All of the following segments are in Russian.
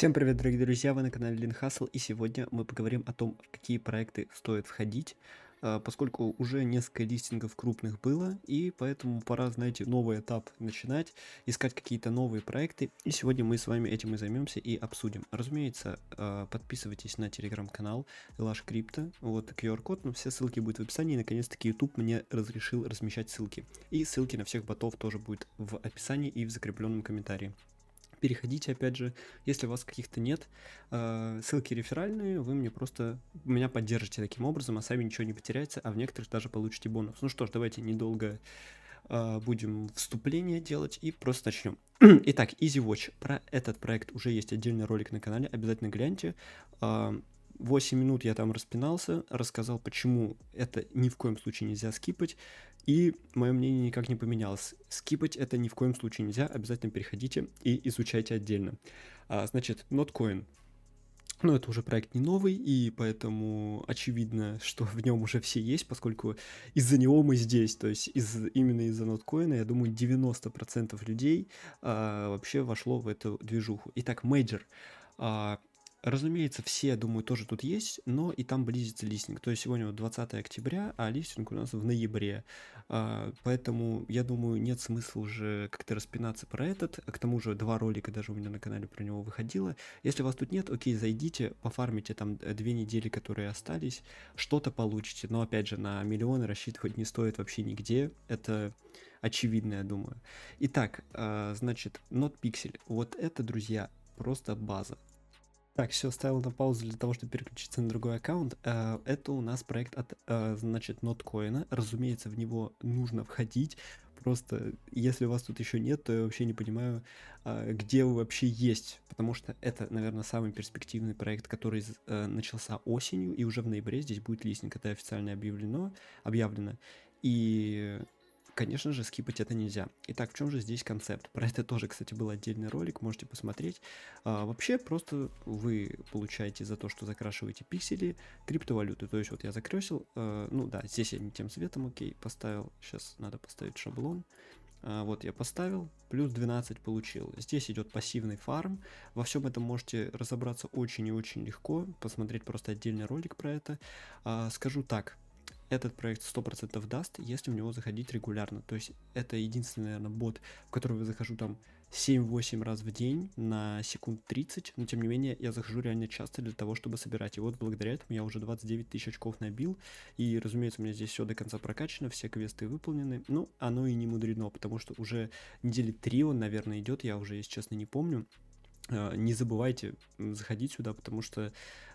Всем привет, дорогие друзья, вы на канале Лин Хасл, и сегодня мы поговорим о том, в какие проекты стоит входить, а, поскольку уже несколько листингов крупных было, и поэтому пора, знаете, новый этап начинать, искать какие-то новые проекты, и сегодня мы с вами этим и займемся и обсудим. Разумеется, а, подписывайтесь на телеграм-канал Lash Crypto, вот QR-код, но ну, все ссылки будут в описании, и наконец-таки YouTube мне разрешил размещать ссылки, и ссылки на всех ботов тоже будет в описании и в закрепленном комментарии переходите, опять же, если у вас каких-то нет, э, ссылки реферальные, вы мне просто, меня поддержите таким образом, а сами ничего не потеряете, а в некоторых даже получите бонус. Ну что ж, давайте недолго э, будем вступление делать и просто начнем. Итак, Easy Watch. Про этот проект уже есть отдельный ролик на канале, обязательно гляньте. Э, 8 минут я там распинался, рассказал, почему это ни в коем случае нельзя скипать, и мое мнение никак не поменялось. Скипать это ни в коем случае нельзя, обязательно переходите и изучайте отдельно. А, значит, NotCoin. Ну, это уже проект не новый, и поэтому очевидно, что в нем уже все есть, поскольку из-за него мы здесь, то есть из, именно из-за ноткоина, я думаю, 90% людей а, вообще вошло в эту движуху. Итак, мейджор. А, Разумеется, все, я думаю, тоже тут есть, но и там близится листинг. То есть сегодня вот 20 октября, а листинг у нас в ноябре. А, поэтому, я думаю, нет смысла уже как-то распинаться про этот. К тому же два ролика даже у меня на канале про него выходило. Если вас тут нет, окей, зайдите, пофармите там две недели, которые остались, что-то получите. Но, опять же, на миллионы рассчитывать не стоит вообще нигде. Это очевидно, я думаю. Итак, а, значит, NotPixel. Вот это, друзья, просто база. Так, все, ставил на паузу для того, чтобы переключиться на другой аккаунт. Э, это у нас проект от, э, значит, ноткоина. Разумеется, в него нужно входить. Просто, если у вас тут еще нет, то я вообще не понимаю, э, где вы вообще есть. Потому что это, наверное, самый перспективный проект, который начался осенью, и уже в ноябре здесь будет листинг. Это официально объявлено, объявлено. И Конечно же, скипать это нельзя. Итак, в чем же здесь концепт? Про это тоже, кстати, был отдельный ролик, можете посмотреть. А, вообще, просто вы получаете за то, что закрашиваете пиксели криптовалюты. То есть, вот я закрасил, э, а, ну да, здесь я не тем цветом, окей, поставил. Сейчас надо поставить шаблон. А, вот я поставил, плюс 12 получил. Здесь идет пассивный фарм. Во всем этом можете разобраться очень и очень легко. Посмотреть просто отдельный ролик про это. А, скажу так, этот проект 100% даст, если в него заходить регулярно. То есть это единственный, наверное, бот, в который я захожу там 7-8 раз в день на секунд 30, но тем не менее я захожу реально часто для того, чтобы собирать. И вот благодаря этому я уже 29 тысяч очков набил, и разумеется, у меня здесь все до конца прокачано, все квесты выполнены. Ну, оно и не мудрено, потому что уже недели 3 он, наверное, идет, я уже, если честно, не помню. Э, не забывайте заходить сюда, потому что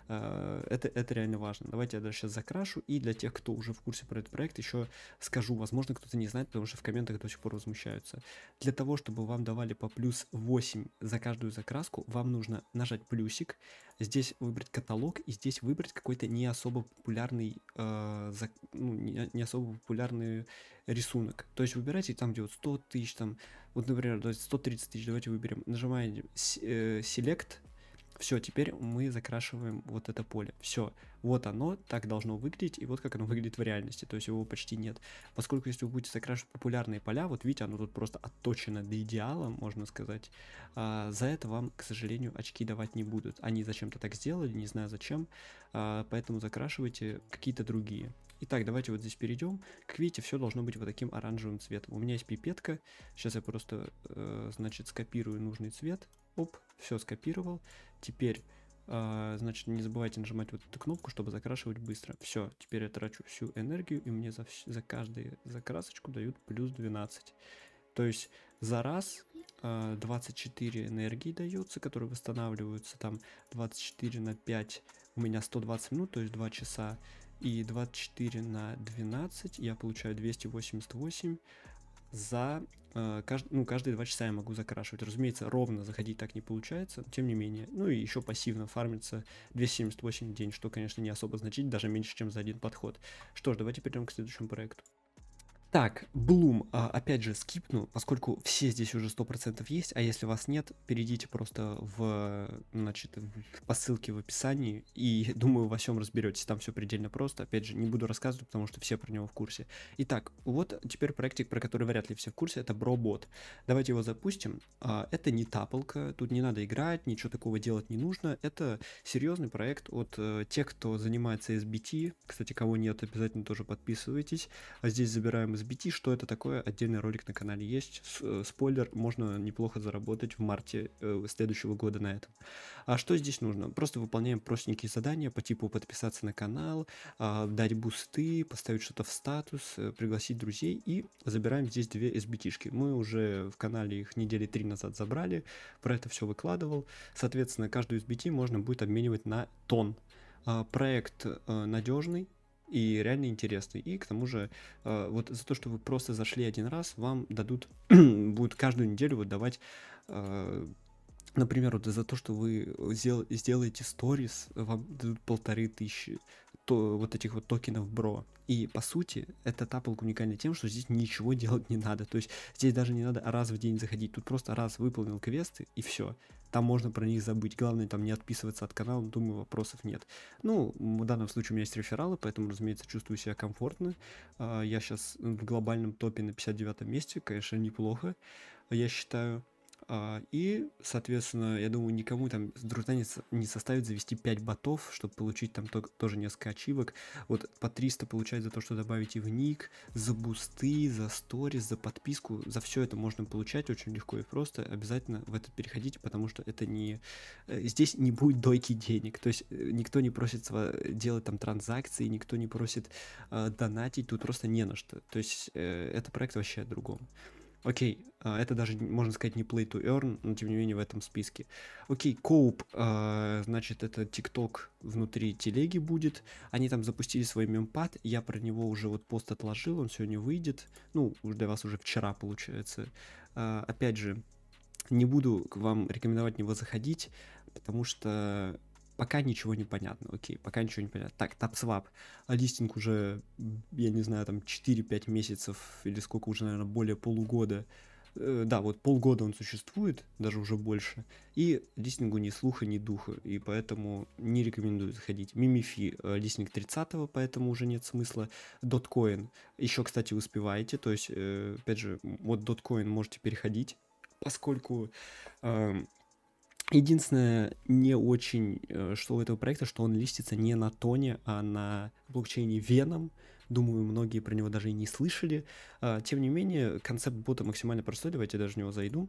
Э, это, это реально важно. Давайте я даже сейчас закрашу. И для тех, кто уже в курсе про этот проект, еще скажу. Возможно, кто-то не знает, потому что в комментах до сих пор возмущаются. Для того, чтобы вам давали по плюс 8 за каждую закраску, вам нужно нажать плюсик, здесь выбрать каталог и здесь выбрать какой-то не особо популярный, э, за, ну, не, не особо популярный рисунок. То есть выбирайте там, где вот 100 тысяч, там, вот, например, 130 тысяч, давайте выберем. Нажимаем э, Select, все, теперь мы закрашиваем вот это поле. Все, вот оно так должно выглядеть, и вот как оно выглядит в реальности. То есть его почти нет. Поскольку если вы будете закрашивать популярные поля, вот видите, оно тут просто отточено до идеала, можно сказать. А, за это вам, к сожалению, очки давать не будут. Они зачем-то так сделали, не знаю зачем. А, поэтому закрашивайте какие-то другие. Итак, давайте вот здесь перейдем. Как видите, все должно быть вот таким оранжевым цветом. У меня есть пипетка. Сейчас я просто, э, значит, скопирую нужный цвет. Оп, все скопировал. Теперь, э, значит, не забывайте нажимать вот эту кнопку, чтобы закрашивать быстро. Все, теперь я трачу всю энергию, и мне за, за каждую закрасочку дают плюс 12. То есть за раз э, а, 24 энергии дается, которые восстанавливаются там 24 на 5, у меня 120 минут, то есть 2 часа, и 24 на 12 я получаю 288, за э, кажд... ну, каждые два часа я могу закрашивать. Разумеется, ровно заходить так не получается, но тем не менее. Ну и еще пассивно фармится 278 в день, что, конечно, не особо значит, даже меньше, чем за один подход. Что ж, давайте перейдем к следующему проекту. Так, Блум, а, опять же, скипну, поскольку все здесь уже 100% есть, а если вас нет, перейдите просто в, значит, по ссылке в описании, и, думаю, во всем разберетесь, там все предельно просто, опять же, не буду рассказывать, потому что все про него в курсе. Итак, вот теперь проектик, про который вряд ли все в курсе, это Бробот. Давайте его запустим, а, это не тапалка, тут не надо играть, ничего такого делать не нужно, это серьезный проект от э, тех, кто занимается SBT, кстати, кого нет, обязательно тоже подписывайтесь, а здесь забираем MSBT, что это такое, отдельный ролик на канале есть. Э, спойлер, можно неплохо заработать в марте э, следующего года на этом. А что здесь нужно? Просто выполняем простенькие задания по типу подписаться на канал, а, дать бусты, поставить что-то в статус, э, пригласить друзей и забираем здесь две SBT-шки. Мы уже в канале их недели три назад забрали, про это все выкладывал. Соответственно, каждую SBT можно будет обменивать на тон. А, проект надежный, и реально интересный. И к тому же, э, вот за то, что вы просто зашли один раз, вам дадут, будут каждую неделю вот давать э, Например, вот за то, что вы сдел- сделаете сторис, вам дадут полторы тысячи то, вот этих вот токенов бро. И по сути, эта тапалка уникальна тем, что здесь ничего делать не надо. То есть здесь даже не надо раз в день заходить. Тут просто раз выполнил квесты и все там можно про них забыть. Главное, там не отписываться от канала, думаю, вопросов нет. Ну, в данном случае у меня есть рефералы, поэтому, разумеется, чувствую себя комфортно. А, я сейчас в глобальном топе на 59 месте, конечно, неплохо, я считаю. А, и, соответственно, я думаю, никому там труда не составит завести 5 ботов, чтобы получить там тоже несколько ачивок. Вот по 300 получать за то, что добавите в ник, за бусты, за сторис, за подписку. За все это можно получать очень легко и просто. Обязательно в это переходите, потому что это не... Э, здесь не будет дойки денег. То есть э, никто не просит делать там транзакции, никто не просит э, донатить. Тут просто не на что. То есть э, это проект вообще о другом. Окей, а, это даже, можно сказать, не play to earn, но тем не менее в этом списке. Окей, Коуп, а, значит, это TikTok внутри телеги будет. Они там запустили свой мемпад, я про него уже вот пост отложил, он сегодня выйдет. Ну, для вас уже вчера, получается. А, опять же, не буду к вам рекомендовать него заходить, потому что пока ничего не понятно, окей, пока ничего не понятно. Так, TapSwap, а листинг уже, я не знаю, там 4-5 месяцев или сколько уже, наверное, более полугода. Э, да, вот полгода он существует, даже уже больше, и листингу ни слуха, ни духа, и поэтому не рекомендую заходить. Мимифи, э, листинг 30-го, поэтому уже нет смысла. Доткоин, еще, кстати, успеваете, то есть, э, опять же, вот Доткоин можете переходить, поскольку э, Единственное, не очень, э, что у этого проекта, что он листится не на тоне, а на блокчейне Веном. Думаю, многие про него даже и не слышали. А, тем не менее, концепт бота максимально простой, давайте я даже в него зайду.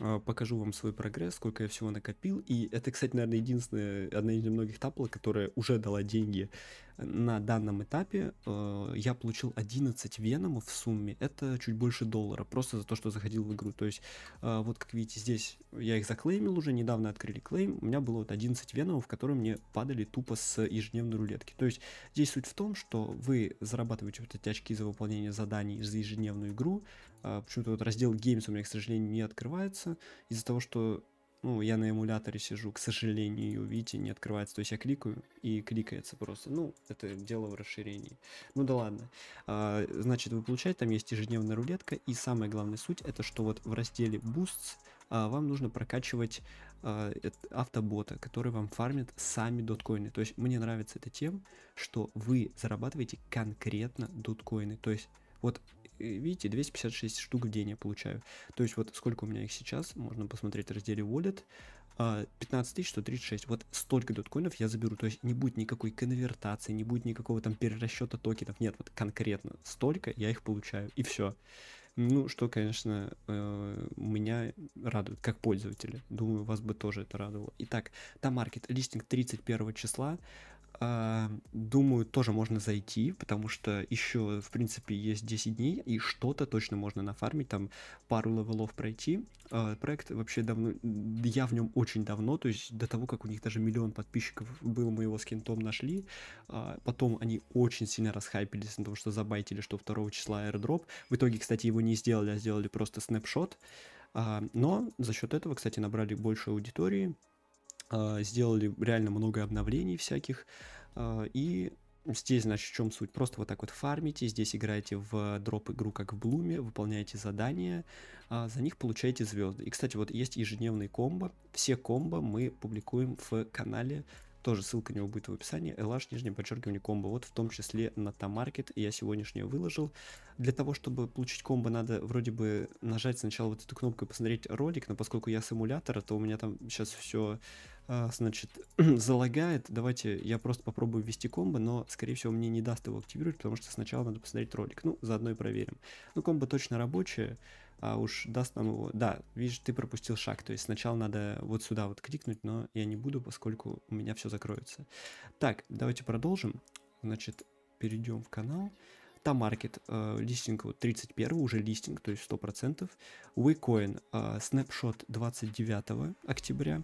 А, покажу вам свой прогресс, сколько я всего накопил. И это, кстати, наверное, единственная, одна из немногих тапла, которая уже дала деньги. На данном этапе а, я получил 11 веномов в сумме, это чуть больше доллара, просто за то, что заходил в игру. То есть, а, вот как видите, здесь я их заклеймил уже, недавно открыли клейм, у меня было вот 11 веномов, которые мне падали тупо с ежедневной рулетки. То есть, здесь суть в том, что вы зарабатываете вот эти очки за выполнение заданий за ежедневную игру, Почему-то а, вот раздел Games у меня, к сожалению, не открывается. Из-за того, что ну, я на эмуляторе сижу, к сожалению, видите, не открывается. То есть я кликаю и кликается просто. Ну, это дело в расширении. Ну да ладно. А, значит, вы получаете, там есть ежедневная рулетка. И самая главная суть, это что вот в разделе Boosts а, вам нужно прокачивать автобота, который вам фармит сами доткоины. То есть мне нравится это тем, что вы зарабатываете конкретно доткоины. То есть вот видите, 256 штук в день я получаю. То есть вот сколько у меня их сейчас, можно посмотреть в разделе Wallet, 15136, а, вот столько доткоинов я заберу, то есть не будет никакой конвертации, не будет никакого там перерасчета токенов, нет, вот конкретно столько я их получаю, и все. Ну, что, конечно, э, меня радует, как пользователя. Думаю, вас бы тоже это радовало. Итак, там маркет листинг 31 числа. А, думаю, тоже можно зайти, потому что еще, в принципе, есть 10 дней, и что-то точно можно нафармить, там пару левелов пройти. А, проект вообще давно, я в нем очень давно, то есть до того, как у них даже миллион подписчиков было, мы его с кентом нашли. А, потом они очень сильно расхайпились на том, что забайтили, что 2 числа airdrop. В итоге, кстати, его не сделали, а сделали просто снапшот. Но за счет этого, кстати, набрали больше аудитории, а, сделали реально много обновлений всяких, а, и Здесь, значит, в чем суть? Просто вот так вот фармите, здесь играете в дроп-игру, как в Блуме, выполняете задания, а, за них получаете звезды. И, кстати, вот есть ежедневные комбо. Все комбо мы публикуем в канале, тоже ссылка на него будет в описании, LH, нижнее подчеркивание комбо, вот в том числе на Тамаркет я сегодняшнее выложил. Для того, чтобы получить комбо, надо вроде бы нажать сначала вот эту кнопку и посмотреть ролик, но поскольку я с эмулятора, то у меня там сейчас все а, значит, залагает. Давайте я просто попробую ввести комбо, но, скорее всего, мне не даст его активировать, потому что сначала надо посмотреть ролик. Ну, заодно и проверим. Ну, комбо точно рабочее, а уж даст нам его... Да, видишь, ты пропустил шаг, то есть сначала надо вот сюда вот кликнуть, но я не буду, поскольку у меня все закроется. Так, давайте продолжим. Значит, перейдем в канал. Там маркет, э, листинг вот 31 уже листинг, то есть 100%. Waycoin, снапшот э, 29 октября.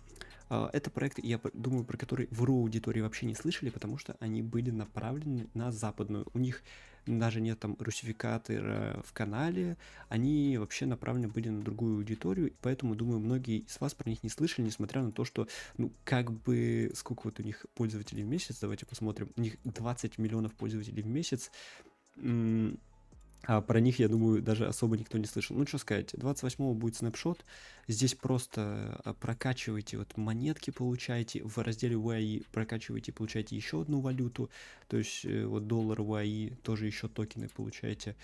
Э, это проект, я думаю, про который в РУ аудитории вообще не слышали, потому что они были направлены на западную. У них даже нет там русификатора в канале, они вообще направлены были на другую аудиторию, поэтому, думаю, многие из вас про них не слышали, несмотря на то, что, ну, как бы, сколько вот у них пользователей в месяц, давайте посмотрим, у них 20 миллионов пользователей в месяц, а про них, я думаю, даже особо никто не слышал. Ну, что сказать, 28-го будет снапшот. Здесь просто э, прокачивайте вот монетки, получаете. В разделе YI прокачивайте получаете еще одну валюту. То есть э, вот доллар YI, тоже еще токены получаете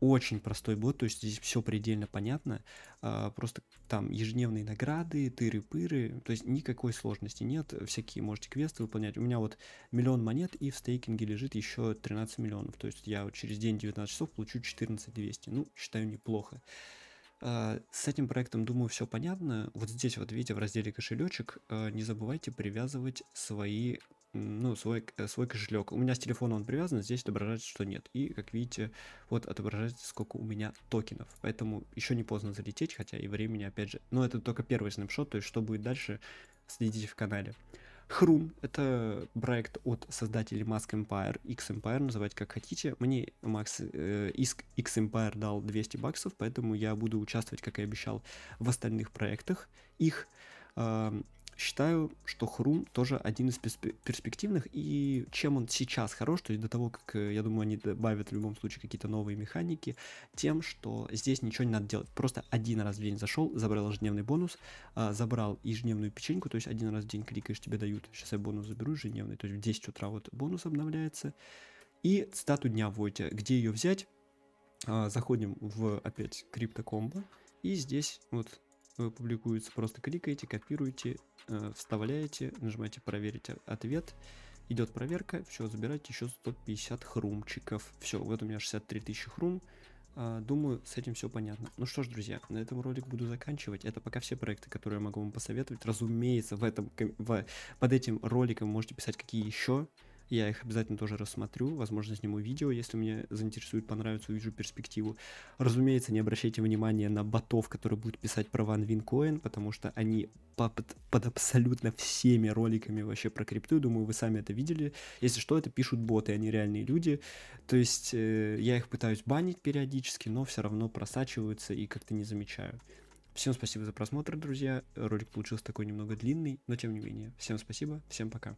очень простой бот, то есть здесь все предельно понятно, а, просто там ежедневные награды, тыры-пыры, то есть никакой сложности нет, всякие можете квесты выполнять. У меня вот миллион монет и в стейкинге лежит еще 13 миллионов, то есть я вот через день 19 часов получу 14 200, ну, считаю неплохо. А, с этим проектом, думаю, все понятно. Вот здесь вот, видите, в разделе кошелечек, а, не забывайте привязывать свои ну, свой, э, свой кошелек. У меня с телефона он привязан, здесь отображается, что нет. И, как видите, вот отображается, сколько у меня токенов. Поэтому еще не поздно залететь, хотя и времени, опять же. Но это только первый снапшот, то есть что будет дальше, следите в канале. Хрум — это проект от создателей Mask Empire, X Empire, называйте как хотите. Мне Max, э, X Empire дал 200 баксов, поэтому я буду участвовать, как и обещал, в остальных проектах. Их э, Считаю, что Хрум тоже один из перспективных, и чем он сейчас хорош, то есть до того, как, э, я думаю, они добавят в любом случае какие-то новые механики, тем, что здесь ничего не надо делать. Просто один раз в день зашел, забрал ежедневный бонус, а, забрал ежедневную печеньку, то есть один раз в день кликаешь, тебе дают, сейчас я бонус заберу ежедневный, то есть в 10 утра вот бонус обновляется, и стату дня вводите, где ее взять, а, заходим в опять криптокомбо, и здесь вот публикуются. Просто кликаете, копируете, э, вставляете, нажимаете проверить ответ. Идет проверка, все, забирайте еще 150 хрумчиков. Все, вот у меня 63 тысячи хрум. А, думаю, с этим все понятно. Ну что ж, друзья, на этом ролик буду заканчивать. Это пока все проекты, которые я могу вам посоветовать. Разумеется, в этом, в, под этим роликом можете писать, какие еще я их обязательно тоже рассмотрю, возможно, сниму видео, если мне заинтересует, понравится, увижу перспективу. Разумеется, не обращайте внимания на ботов, которые будут писать про Ван Винкоин, потому что они под, под абсолютно всеми роликами вообще про крипту, думаю, вы сами это видели. Если что, это пишут боты, они реальные люди. То есть э, я их пытаюсь банить периодически, но все равно просачиваются и как-то не замечаю. Всем спасибо за просмотр, друзья. Ролик получился такой немного длинный, но тем не менее. Всем спасибо, всем пока.